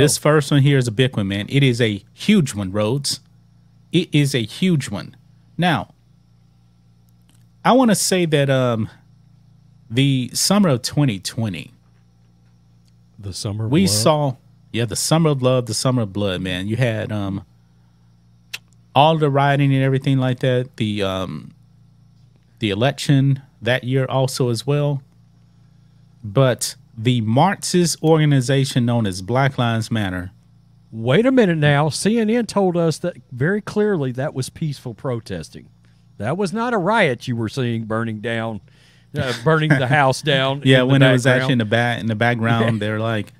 This first one here is a big one, man. It is a huge one, Rhodes. It is a huge one. Now, I want to say that um, the summer of 2020. The summer. we saw, yeah, the summer of love, the summer of blood, man. You had um, all the rioting and everything like that. The um, the election that year also as well. But the Marxist organization known as Black Lives Matter. Wait a minute now. CNN told us that very clearly that was peaceful protesting. That was not a riot you were seeing burning down, uh, burning the house down. yeah, when it was actually in the back in the background, they're like,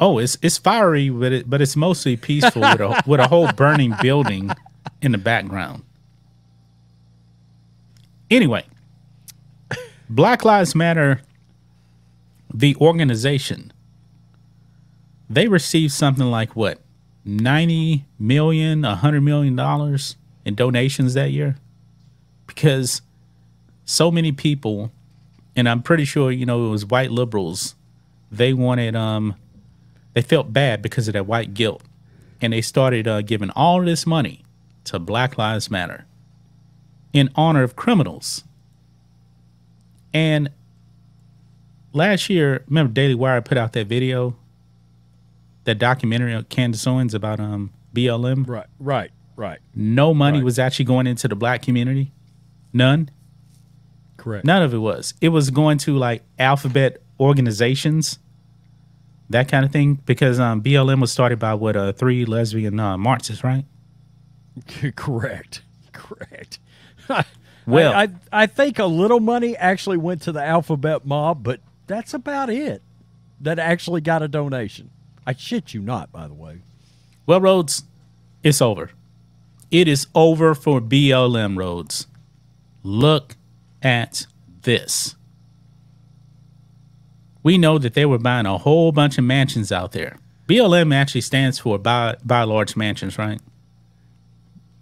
"Oh, it's it's fiery, but it, but it's mostly peaceful with a with a whole burning building in the background." Anyway, Black Lives Matter the organization, they received something like what, 90 million, 100 million dollars in donations that year? Because so many people, and I'm pretty sure, you know, it was white liberals, they wanted, um, they felt bad because of that white guilt. And they started uh, giving all this money to Black Lives Matter in honor of criminals. And last year, remember Daily Wire put out that video, that documentary on Candace Owens about um BLM. Right, right, right. No money right. was actually going into the black community. None. Correct. None of it was. It was going to like alphabet organizations, that kind of thing, because um, BLM was started by what uh, three lesbian uh, Marxists, right? Correct. Correct. well, I, I, I think a little money actually went to the alphabet mob, but that's about it that actually got a donation. I shit you not, by the way. Well, Rhodes, it's over. It is over for BLM Rhodes. Look at this. We know that they were buying a whole bunch of mansions out there. BLM actually stands for Buy Buy large mansions, right?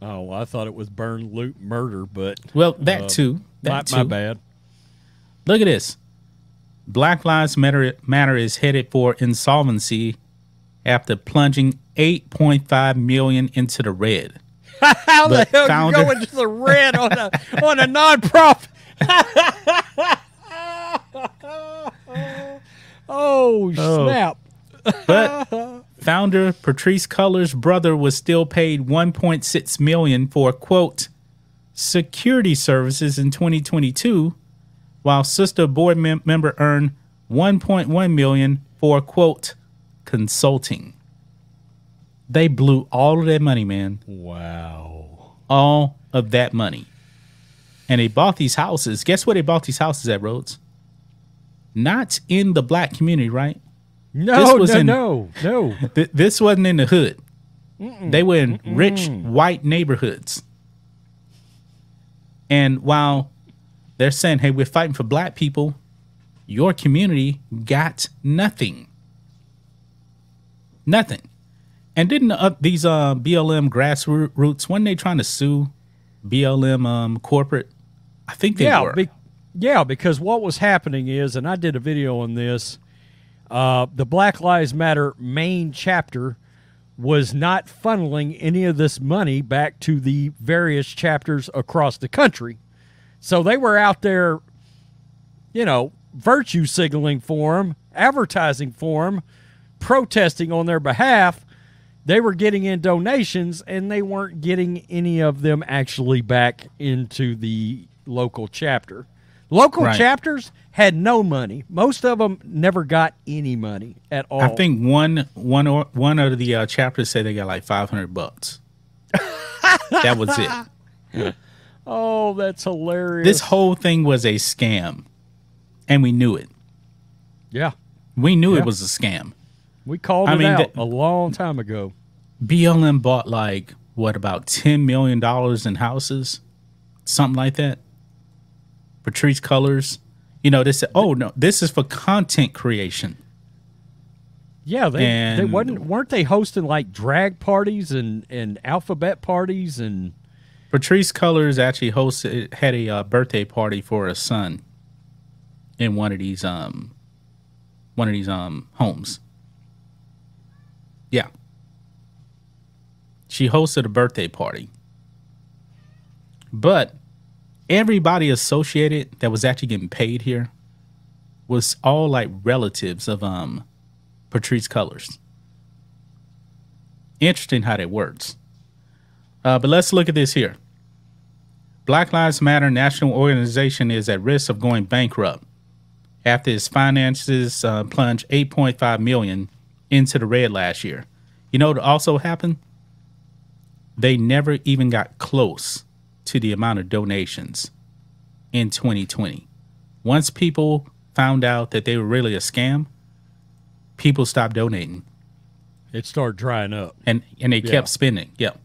Oh, I thought it was burn, loot, murder, but well, that uh, too. That my, too. my bad. Look at this. Black Lives Matter, Matter is headed for insolvency after plunging 8.5 million into the red. How the, the hell founder... you going to the red on a on a nonprofit? Oh, oh snap! But founder Patrice Cullors' brother was still paid 1.6 million for quote security services in 2022 while sister board mem- member earned 1.1 million for quote consulting. They blew all of that money, man. Wow. All of that money. And they bought these houses. Guess where they bought these houses at, Rhodes? Not in the black community, right? No, no, in, no, no, th- this wasn't in the hood. Mm-mm. They were in Mm-mm. rich white neighborhoods. And while they're saying, hey, we're fighting for black people. Your community got nothing. Nothing. And didn't uh, these uh, BLM grassroots, when they trying to sue BLM um, corporate? I think they yeah, were. Be- yeah, because what was happening is, and I did a video on this, uh, the Black Lives Matter main chapter was not funneling any of this money back to the various chapters across the country. So they were out there, you know, virtue signaling for him, advertising for him, protesting on their behalf. They were getting in donations and they weren't getting any of them actually back into the local chapter. Local right. chapters had no money. Most of them never got any money at all. I think one one or one of the uh, chapters said they got like 500 bucks. that was it. Oh, that's hilarious. This whole thing was a scam, and we knew it. Yeah. We knew yeah. it was a scam. We called I it mean, out a long time ago. BLM bought like what about ten million dollars in houses, something like that. Patrice Colors, you know, they said, "Oh no, this is for content creation." Yeah, they and they were not weren't they hosting like drag parties and and alphabet parties and Patrice Colors actually hosted uh, had a uh, birthday party for a son in one of these um one of these um homes. Yeah. She hosted a birthday party. But everybody associated that was actually getting paid here was all like relatives of um Patrice Colors. Interesting how that works. Uh, but let's look at this here. Black Lives Matter national organization is at risk of going bankrupt after its finances uh, plunged 8.5 million into the red last year. You know what also happened? They never even got close to the amount of donations in 2020. Once people found out that they were really a scam, people stopped donating. It started drying up, and and they yeah. kept spending. Yep.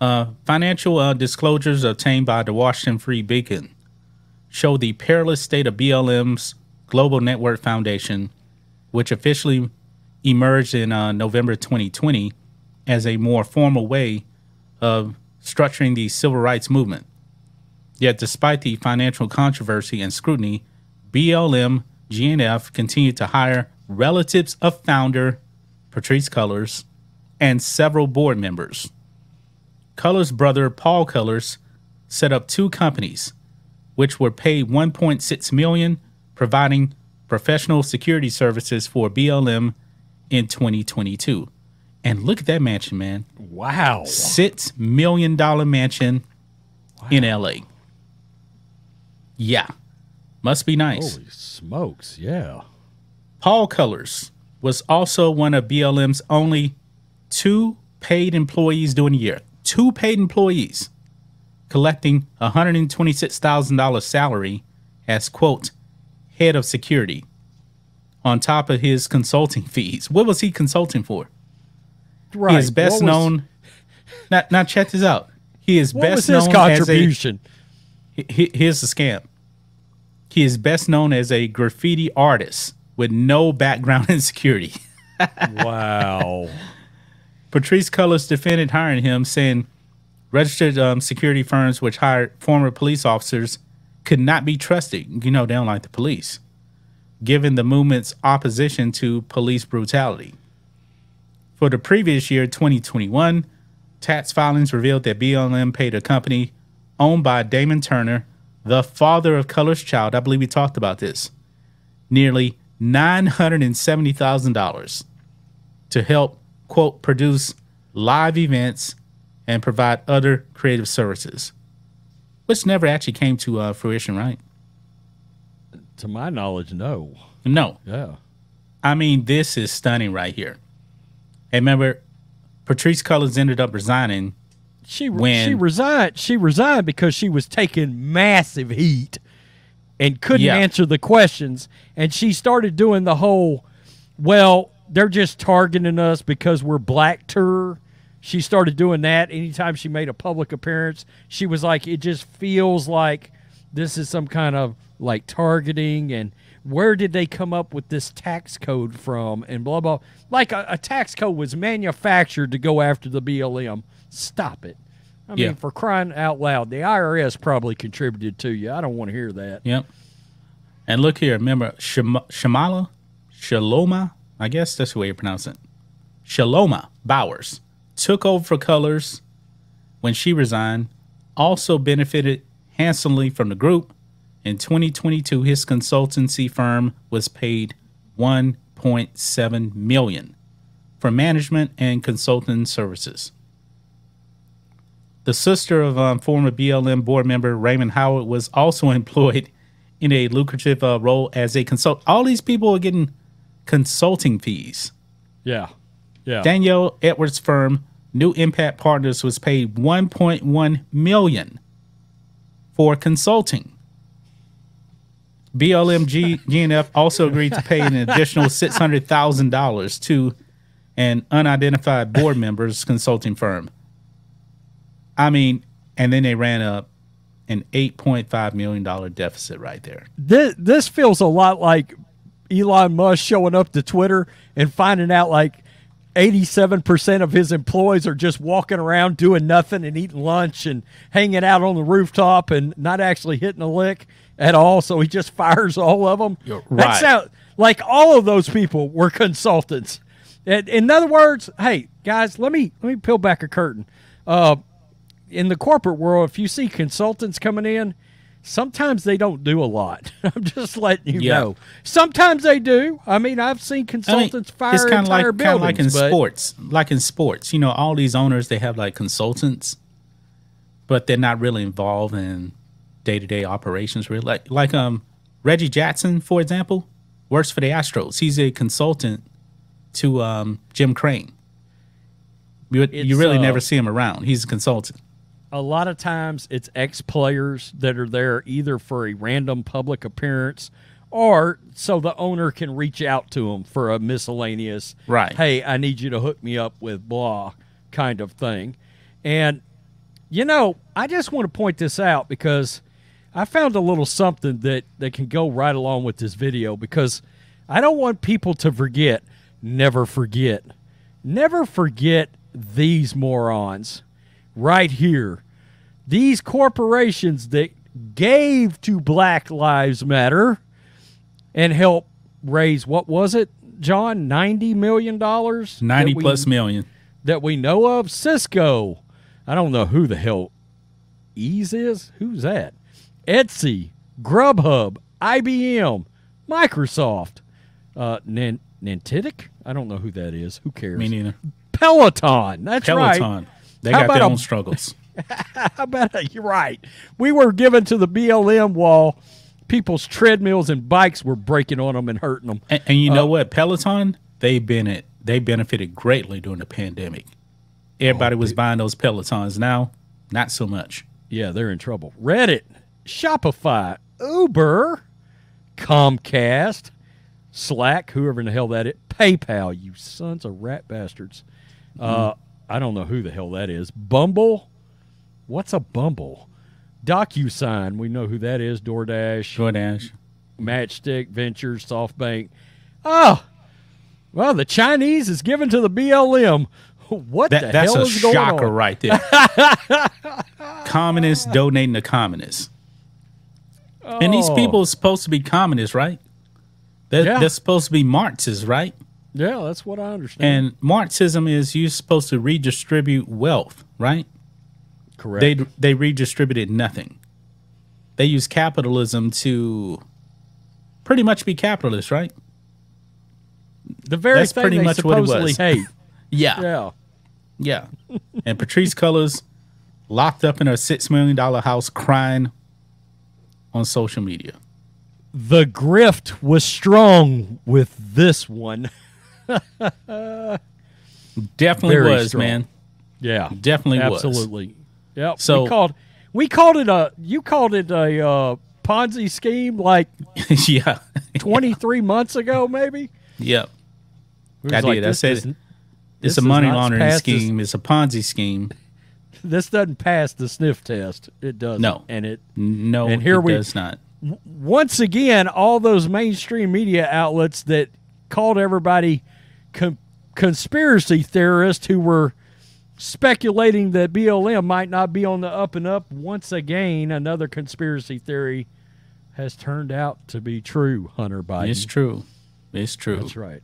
Uh, financial uh, disclosures obtained by the Washington Free Beacon show the perilous state of BLM's Global Network Foundation, which officially emerged in uh, November 2020 as a more formal way of structuring the civil rights movement. Yet, despite the financial controversy and scrutiny, BLM GNF continued to hire relatives of founder Patrice Cullors and several board members. Colors' brother Paul Colors set up two companies, which were paid 1.6 million, providing professional security services for BLM in 2022. And look at that mansion, man! Wow, six million dollar mansion wow. in LA. Yeah, must be nice. Holy smokes! Yeah, Paul Colors was also one of BLM's only two paid employees during the year two paid employees collecting $126,000 salary as quote head of security on top of his consulting fees. What was he consulting for? Right. He is best was, known. Now, now check this out. He is best known contribution? as a. He, here's the scam. He is best known as a graffiti artist with no background in security. wow. Patrice Cullis defended hiring him, saying registered um, security firms which hired former police officers could not be trusted. You know, they don't like the police, given the movement's opposition to police brutality. For the previous year, 2021, tax filings revealed that BLM paid a company owned by Damon Turner, the father of Cullis' child. I believe we talked about this. Nearly $970,000 to help quote, produce live events and provide other creative services, which never actually came to uh, fruition, right? To my knowledge, no. No. Yeah. I mean, this is stunning right here. And remember, Patrice Cullors ended up resigning. She when, she resigned. She resigned because she was taking massive heat and couldn't yeah. answer the questions. And she started doing the whole, well, they're just targeting us because we're black to her. She started doing that anytime she made a public appearance. She was like, it just feels like this is some kind of like targeting and where did they come up with this tax code from and blah blah like a, a tax code was manufactured to go after the blm stop it i yeah. mean for crying out loud the irs probably contributed to you i don't want to hear that yep and look here remember Shema, shamala shaloma I guess that's the way you pronounce it. Shaloma Bowers took over for Colors when she resigned, also benefited handsomely from the group. In 2022, his consultancy firm was paid 1.7 million for management and consulting services. The sister of um, former BLM board member Raymond Howard was also employed in a lucrative uh, role as a consultant. All these people are getting consulting fees. Yeah. Yeah. Daniel Edwards' firm, New Impact Partners, was paid 1.1 million for consulting. BLMG GNF also agreed to pay an additional six hundred thousand dollars to an unidentified board member's consulting firm. I mean, and then they ran up an eight point five million dollar deficit right there. This, this feels a lot like Elon Musk showing up to Twitter and finding out like 87% of his employees are just walking around doing nothing and eating lunch and hanging out on the rooftop and not actually hitting a lick at all. So he just fires all of them. right. That sounds like all of those people were consultants. In other words, hey guys, let me let me peel back a curtain. Uh, in the corporate world, if you see consultants coming in, sometimes they don't do a lot. I'm just letting you yeah. know. Sometimes they do. I mean, I've seen consultants I mean, fire it's entire like, buildings. Kind of like in sports, like in sports, you know, all these owners they have like consultants, but they're not really involved in day to day operations. Really, like like um Reggie Jackson, for example, works for the Astros. He's a consultant to um Jim Crane. You, you really uh, never see him around. He's a consultant a lot of times it's ex players that are there either for a random public appearance or so the owner can reach out to them for a miscellaneous, right? Hey, I need you to hook me up with blah kind of thing. And, you know, I just want to point this out because I found a little something that, that can go right along with this video because I don't want people to forget, never forget, never forget these morons right here these corporations that gave to Black Lives Matter and help raise what was it, John? Ninety million dollars. Ninety we, plus million that we know of. Cisco. I don't know who the hell Ease is. Who's that? Etsy, Grubhub, IBM, Microsoft, uh, I don't know who that is. Who cares? Me neither. Peloton. That's Peloton. right. Peloton. They How got their own a, struggles. about bet you're right. We were given to the BLM wall. People's treadmills and bikes were breaking on them and hurting them. And, and you know uh, what? Peloton, they been they benefited greatly during the pandemic. Everybody oh, was buying those Pelotons now, not so much. Yeah, they're in trouble. Reddit, Shopify, Uber, Comcast, Slack, whoever in the hell that is, PayPal, you sons of rat bastards. Mm -hmm. Uh, I don't know who the hell that is. Bumble, What's a Bumble? DocuSign. We know who that is. DoorDash. DoorDash. Matchstick, Ventures, SoftBank. Oh, well, the Chinese is given to the BLM. What that, the that's hell is going on? That's a shocker right there. communists donating to communists. Oh. And these oh. people are supposed to be communists, right? They're, yeah. they're supposed to be Marxists, right? Yeah, that's what I understand. And Marxism is you're supposed to redistribute wealth, right? Correct. They they redistributed nothing. They used capitalism to pretty much be capitalist, right? The very That's pretty much what it was. hate. yeah. Yeah. Yeah. and Patrice Cullors locked up in her six million dollar house crying on social media. The grift was strong with this one. Definitely very was, strong. man. Yeah. Definitely Absolutely. Was. Yeah. So we called we called it a you called it a uh, Ponzi scheme like yeah twenty three yeah. months ago maybe. Yep. I like, did. I said this, it's a money laundering scheme. This, it's a Ponzi scheme. This doesn't pass the sniff test. It does No. And it no. And here it we does not. Once again, all those mainstream media outlets that called everybody conspiracy theorists who were speculating that BLM might not be on the up and up once again. Another conspiracy theory has turned out to be true, Hunter Biden. It's true. It's true. That's right.